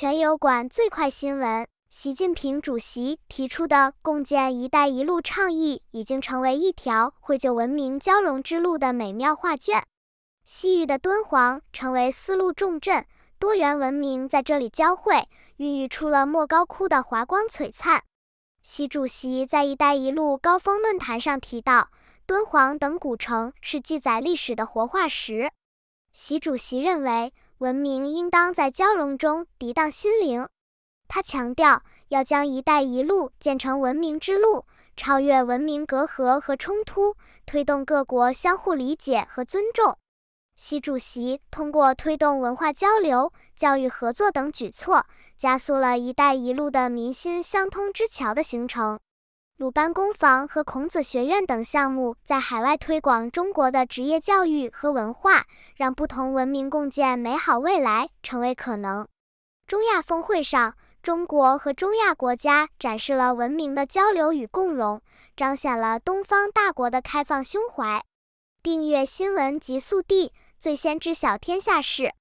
全友馆最快新闻：习近平主席提出的共建“一带一路”倡议，已经成为一条绘就文明交融之路的美妙画卷。西域的敦煌成为丝路重镇，多元文明在这里交汇，孕育出了莫高窟的华光璀璨。习主席在“一带一路”高峰论坛上提到，敦煌等古城是记载历史的活化石。习主席认为，文明应当在交融中涤荡心灵。他强调，要将“一带一路”建成文明之路，超越文明隔阂和冲突，推动各国相互理解和尊重。习主席通过推动文化交流、教育合作等举措，加速了“一带一路”的民心相通之桥的形成。鲁班工坊和孔子学院等项目在海外推广中国的职业教育和文化，让不同文明共建美好未来成为可能。中亚峰会上，中国和中亚国家展示了文明的交流与共融，彰显了东方大国的开放胸怀。订阅新闻极速递，最先知晓天下事。